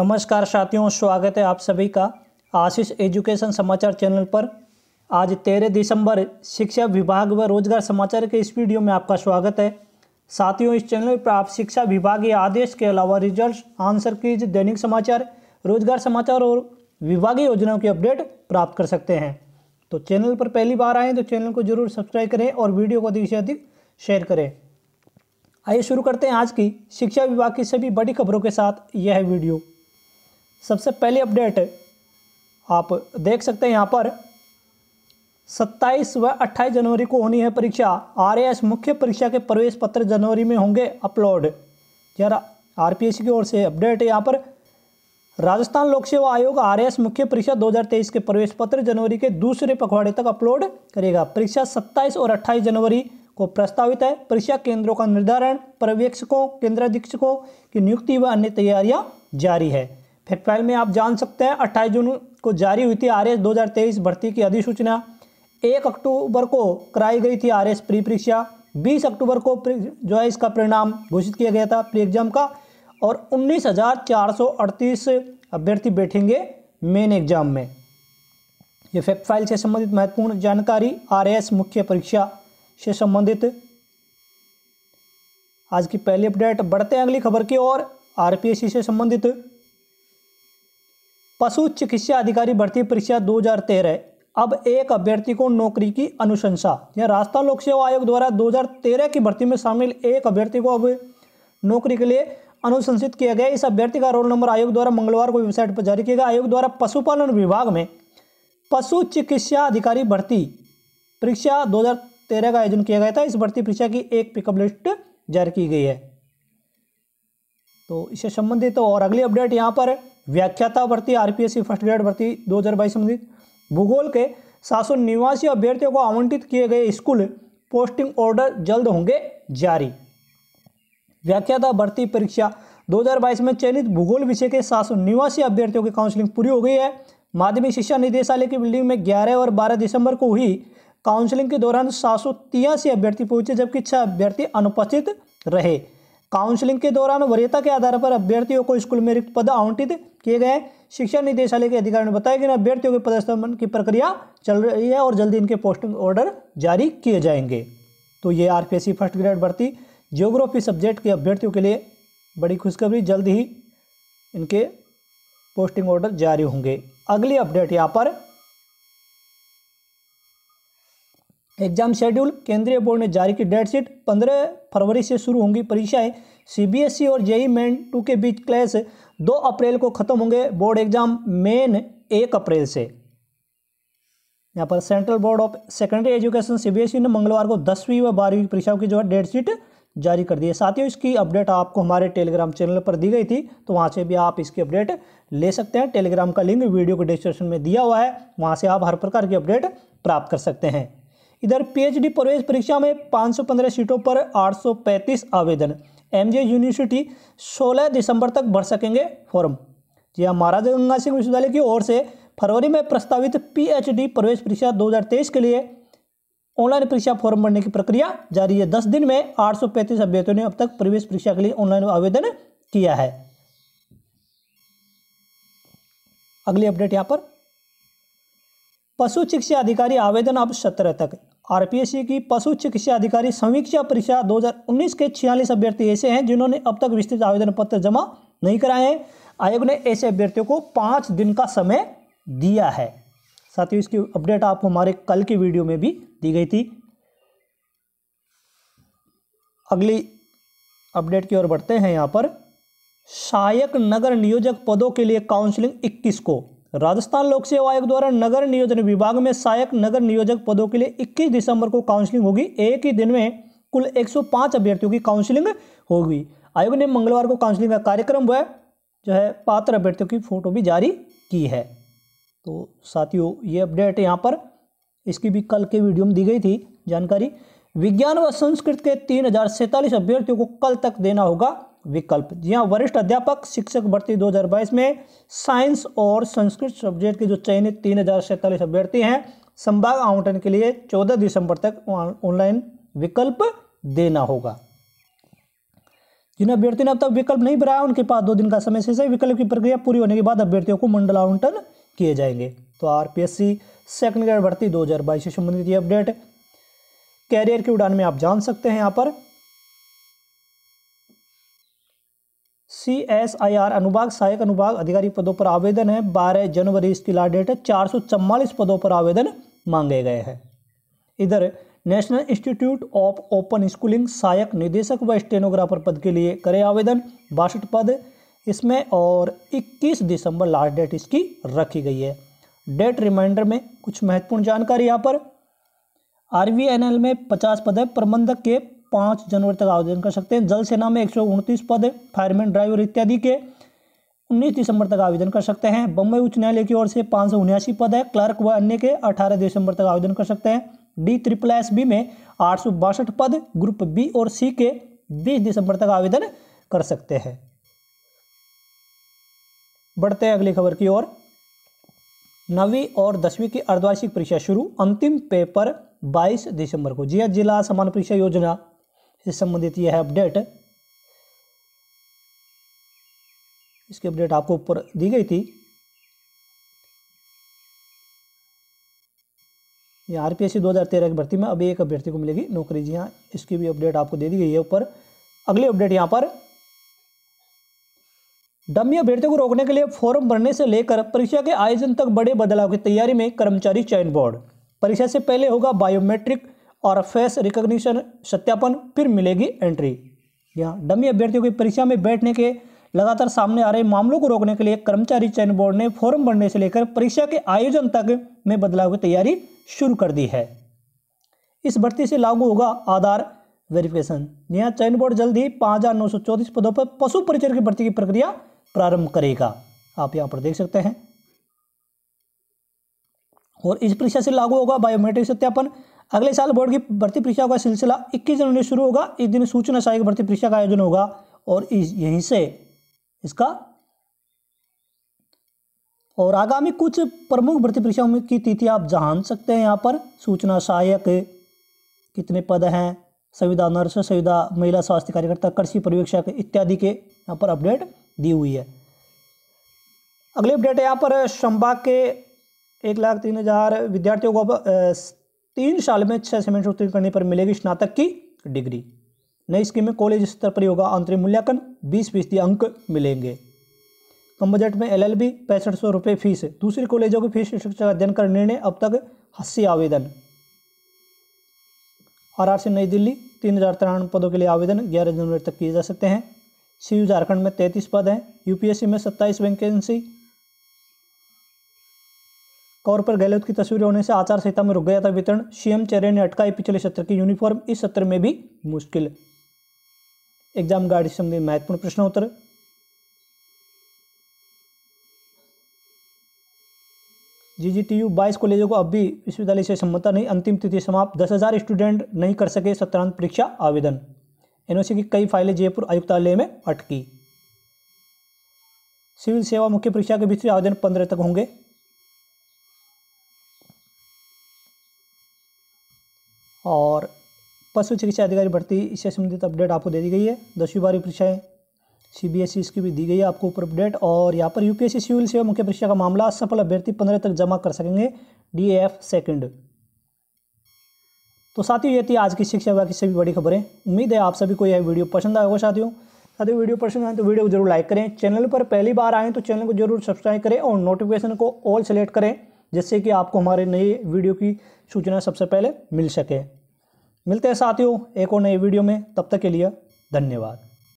नमस्कार साथियों स्वागत है आप सभी का आशीष एजुकेशन समाचार चैनल पर आज तेरह दिसंबर शिक्षा विभाग व रोजगार समाचार के इस वीडियो में आपका स्वागत है साथियों इस चैनल पर आप शिक्षा विभागीय आदेश के अलावा रिजल्ट आंसर कीज दैनिक समाचार रोजगार समाचार और विभागीय योजनाओं की अपडेट प्राप्त कर सकते हैं तो चैनल पर पहली बार आएँ तो चैनल को जरूर सब्सक्राइब करें और वीडियो को अधिक से अधिक शेयर करें आइए शुरू करते हैं आज की शिक्षा विभाग की सभी बड़ी खबरों के साथ यह वीडियो सबसे पहली अपडेट आप देख सकते हैं यहाँ पर 27 व 28 जनवरी को होनी है परीक्षा आरएएस मुख्य परीक्षा के प्रवेश पत्र जनवरी में होंगे अपलोड यार आरपीएससी की ओर से अपडेट है यहाँ पर राजस्थान लोक सेवा आयोग आर मुख्य परीक्षा 2023 के प्रवेश पत्र जनवरी के दूसरे पखवाड़े तक अपलोड करेगा परीक्षा 27 और 28 जनवरी को प्रस्तावित है परीक्षा केंद्रों का निर्धारण पर्यवेक्षकों केंद्राधीक्षकों की नियुक्ति व अन्य तैयारियां जारी है फिर फाइल में आप जान सकते हैं अट्ठाईस जून को जारी हुई थी आर एस दो हज़ार तेईस भर्ती की अधिसूचना एक अक्टूबर को कराई गई थी आर एस प्री परीक्षा बीस अक्टूबर को जो है इसका परिणाम घोषित किया गया था प्री एग्जाम का और उन्नीस हज़ार चार सौ अड़तीस अभ्यर्थी बैठेंगे मेन एग्जाम में ये फेप फाइल से संबंधित महत्वपूर्ण जानकारी आर एस मुख्य परीक्षा से संबंधित आज की पहली अपडेट बढ़ते हैं अगली खबर की ओर आरपीएससी से संबंधित पशु चिकित्सा अधिकारी भर्ती परीक्षा 2013 अब एक अभ्यर्थी को नौकरी की अनुशंसा यह रास्ता लोक सेवा आयोग द्वारा 2013 की भर्ती में शामिल एक अभ्यर्थी को अब नौकरी के लिए अनुशंसित किया गया इस अभ्यर्थी का रोल नंबर आयोग द्वारा मंगलवार को वेबसाइट पर जारी किया गया आयोग द्वारा पशुपालन विभाग में पशु चिकित्सा अधिकारी भर्ती परीक्षा दो का आयोजन किया गया था इस भर्ती परीक्षा की एक पिकअप लिस्ट जारी की गई है तो इससे संबंधित तो और अगली अपडेट यहाँ पर व्याख्याता भर्ती आरपीएससी फर्स्ट ग्रेड भर्ती 2022 संबंधित भूगोल के सात सौ निवासी अभ्यर्थियों को आवंटित किए गए स्कूल पोस्टिंग ऑर्डर जल्द होंगे जारी व्याख्याता भर्ती परीक्षा 2022 में चयनित भूगोल विषय के सात सौ निवासी अभ्यर्थियों की काउंसलिंग पूरी हो गई है माध्यमिक शिक्षा निदेशालय की बिल्डिंग में 11 और 12 दिसंबर को हुई काउंसलिंग के दौरान सात सौ अभ्यर्थी पहुंचे जबकि छह अभ्यर्थी अनुपस्थित रहे काउंसलिंग के दौरान वरीयता के आधार पर अभ्यर्थियों को स्कूल में रिक्त पद आवंटित किए गए शिक्षा निदेशालय के अधिकारी ने बताया कि इन अभ्यर्थियों के पदस्थापन की प्रक्रिया चल रही है और जल्दी इनके पोस्टिंग ऑर्डर जारी किए जाएंगे तो ये आर फर्स्ट ग्रेड भर्ती जियोग्राफी सब्जेक्ट के अभ्यर्थियों के लिए बड़ी खुशखबरी जल्द ही इनके पोस्टिंग ऑर्डर जारी होंगे अगली अपडेट यहाँ पर एग्जाम शेड्यूल केंद्रीय बोर्ड ने जारी की डेटशीट पंद्रह फरवरी से शुरू होंगी परीक्षाएं सीबीएसई और जेई मेन टू के बीच क्लास दो अप्रैल को खत्म होंगे बोर्ड एग्जाम मेन एक अप्रैल से यहाँ पर central board of secondary education CBSE ने मंगलवार को दसवीं व बारहवीं की परीक्षाओं की जो है डेटशीट जारी कर दी है साथियों इसकी अपडेट आपको हमारे टेलीग्राम चैनल पर दी गई थी तो वहाँ से भी आप इसकी अपडेट ले सकते हैं टेलीग्राम का लिंक वीडियो के डिस्क्रिप्शन में दिया हुआ है वहाँ से आप हर प्रकार की अपडेट प्राप्त कर सकते हैं इधर पीएचडी प्रवेश परीक्षा में 515 सीटों पर 835 आवेदन एमजे यूनिवर्सिटी 16 दिसंबर तक भर सकेंगे फॉर्म जी हाँ महाराजा गंगा सिंह विश्वविद्यालय की ओर से फरवरी में प्रस्तावित पीएचडी प्रवेश परीक्षा 2023 के लिए ऑनलाइन परीक्षा फॉर्म भरने की प्रक्रिया जारी है दस दिन में आठ अभ्यर्थियों ने अब तक प्रवेश परीक्षा के लिए ऑनलाइन आवेदन किया है अगली अपडेट यहाँ पर पशु चिकित्सा अधिकारी आवेदन अब सत्रह तक आरपीएससी की पशु चिकित्सा अधिकारी समीक्षा परीक्षा 2019 के छियालीस अभ्यर्थी ऐसे हैं जिन्होंने अब तक विस्तृत आवेदन पत्र जमा नहीं कराए हैं आयोग ने ऐसे अभ्यर्थियों को पाँच दिन का समय दिया है साथ ही इसकी अपडेट आपको हमारे कल की वीडियो में भी दी गई थी अगली अपडेट की ओर बढ़ते हैं यहाँ पर सहायक नगर नियोजक पदों के लिए काउंसलिंग 21 को राजस्थान लोक सेवा आयोग द्वारा नगर नियोजन विभाग में सहायक नगर नियोजक पदों के लिए 21 दिसंबर को काउंसलिंग होगी एक ही दिन में कुल 105 अभ्यर्थियों की काउंसलिंग होगी आयोग ने मंगलवार को काउंसलिंग का कार्यक्रम हुआ जो है पात्र अभ्यर्थियों की फोटो भी जारी की है तो साथियों ये अपडेट यहाँ पर इसकी भी कल के वीडियो में दी गई थी जानकारी विज्ञान व संस्कृत के तीन अभ्यर्थियों को कल तक देना होगा विकल्प जी हाँ वरिष्ठ अध्यापक शिक्षक भर्ती 2022 में साइंस और संस्कृत सब्जेक्ट के जो चयनित तीन हज़ार सैंतालीस अभ्यर्थी हैं संभाग आवंटन के लिए 14 दिसंबर तक ऑनलाइन विकल्प देना होगा जिन अभ्यर्थियों ने अब तक विकल्प नहीं भराया उनके पास दो दिन का समय से विकल्प की प्रक्रिया पूरी होने के बाद अभ्यर्थियों को मंडल आवंटन किए जाएंगे तो आरपीएससी सेकंड सेकेंड ग्रेड भर्ती दो हज़ार बाईस से संबंधित ये अपडेट कैरियर की उड़ान में आप जान सकते हैं यहाँ पर सी एस आई आर अनुभाग सहायक अनुभाग अधिकारी पदों पर आवेदन है बारह जनवरी इसकी लास्ट डेट है चार सौ पदों पर आवेदन मांगे गए हैं इधर national institute of open schooling सहायक निदेशक व स्टेनोग्राफर पद के लिए करें आवेदन बासठ पद इसमें और 21 दिसंबर लास्ट डेट इसकी रखी गई है डेट रिमाइंडर में कुछ महत्वपूर्ण जानकारी यहाँ पर आर में पचास पद है प्रबंधक के पाँच जनवरी तक आवेदन कर सकते हैं जल सेना में एक पद फायरमैन ड्राइवर इत्यादि के उन्नीस दिसंबर तक आवेदन कर सकते हैं बम्बई उच्च न्यायालय की ओर से पाँच पद है क्लर्क व अन्य के अठारह दिसंबर तक आवेदन कर सकते हैं डी ट्रिपल एस बी में आठ पद ग्रुप बी और सी के बीस दिसंबर तक आवेदन कर सकते हैं बढ़ते हैं अगली खबर की ओर नवी और दसवीं की अर्धवार्षिक परीक्षा शुरू अंतिम पेपर 22 दिसंबर को जिया जिला समान परीक्षा योजना से संबंधित यह है अपडेट इसकी अपडेट आपको ऊपर दी गई थी ये आर पी एस दो हज़ार तेरह की भर्ती में अभी एक अभ्यर्थी को मिलेगी नौकरी जी हाँ इसकी भी अपडेट आपको दे दी गई है ऊपर अगली अपडेट यहाँ पर डमी अभ्यर्थियों को रोकने के लिए फॉर्म भरने से लेकर परीक्षा के आयोजन तक बड़े बदलाव की तैयारी में कर्मचारी चयन बोर्ड परीक्षा से पहले होगा बायोमेट्रिक और फेस रिकॉग्निशन सत्यापन फिर मिलेगी एंट्री यहाँ डमी अभ्यर्थियों की परीक्षा में बैठने के लगातार सामने आ रहे मामलों को रोकने के लिए कर्मचारी चयन बोर्ड ने फॉर्म भरने से लेकर परीक्षा के आयोजन तक में बदलाव की तैयारी शुरू कर दी है इस भर्ती से लागू होगा आधार वेरिफिकेशन यहाँ चयन बोर्ड जल्द ही पाँच हज़ार नौ सौ पदों पर पशु परिचय की भर्ती की प्रक्रिया प्रारंभ करेगा आप यहाँ पर देख सकते हैं और इस परीक्षा से लागू होगा बायोमेट्रिक सत्यापन अगले साल बोर्ड की भर्ती परीक्षा का सिलसिला इक्कीस जनवरी शुरू होगा इस दिन सूचना सहायक भर्ती परीक्षा का आयोजन होगा और इस यहीं से इसका और आगामी कुछ प्रमुख भर्ती परीक्षाओं की तिथि आप जान सकते हैं यहाँ पर सूचना सहायक कितने पद हैं संविधा नर्स संविधा महिला स्वास्थ्य कार्यकर्ता कृषि पर्यवेक्षक इत्यादि के यहाँ पर अपडेट दी हुई है अगली अपडेट है यहाँ पर संभाग के एक लाख तीन हज़ार विद्यार्थियों को तीन साल में छः सेमेस्टर उत्तीर्ण करने पर मिलेगी स्नातक की डिग्री नई स्कीम में कॉलेज स्तर पर होगा आंतरिक मूल्यांकन बीस फीसदी अंक मिलेंगे कम बजट में एल एल बी पैंसठ सौ रुपये फीस दूसरे कॉलेजों की फीस का अध्ययन का निर्णय अब तक अस्सी आवेदन आर आर सी नई दिल्ली तीन हज़ार तिरानवे पदों के लिए आवेदन ग्यारह जनवरी तक किए जा सकते हैं सी झारखंड में तैंतीस पद हैं यूपीएससी में सत्ताईस वैकेंसी कौर पर गहलोत की तस्वीर होने से आचार संहिता में रुक गया था वितरण सीएम चेहरे ने अटकाई पिछले सत्र की यूनिफॉर्म इस सत्र में भी मुश्किल एग्जाम गाइड संबंधी महत्वपूर्ण प्रश्न उत्तर जी जी टी यू बाईस कॉलेजों को अब भी विश्वविद्यालय से सम्मता नहीं अंतिम तिथि समाप्त दस हज़ार स्टूडेंट नहीं कर सके सत्रांत परीक्षा आवेदन एनओसी की कई फाइलें जयपुर आयुक्तालय में अटकी सिविल सेवा मुख्य परीक्षा के भीतरी आवेदन पंद्रह तक होंगे और पशु चिकित्सा अधिकारी भर्ती इससे संबंधित अपडेट आपको दे दी गई है दसवीं बारहवीं परीक्षाएँ C B S E e इसकी भी दी गई है आपको ऊपर अपडेट और यहाँ पर यूपीएससी सिविल सेवा मुख्य परीक्षा का मामला सफल अभ्यर्थी पंद्रह तक जमा कर सकेंगे डी एफ सेकेंड तो साथियों ये थी आज की शिक्षा विभाग की सभी बड़ी खबरें उम्मीद है आप सभी को यह वीडियो पसंद आए होगा साथियों साथियों वीडियो पसंद आए तो वीडियो को जरूर लाइक करें चैनल पर पहली बार आएँ तो चैनल को जरूर सब्सक्राइब करें और नोटिफिकेशन को ऑल सेलेक्ट करें जिससे कि आपको हमारे नए वीडियो की सूचना सबसे पहले मिल सके मिलते हैं साथियों एक और नए वीडियो में तब तक के लिए धन्यवाद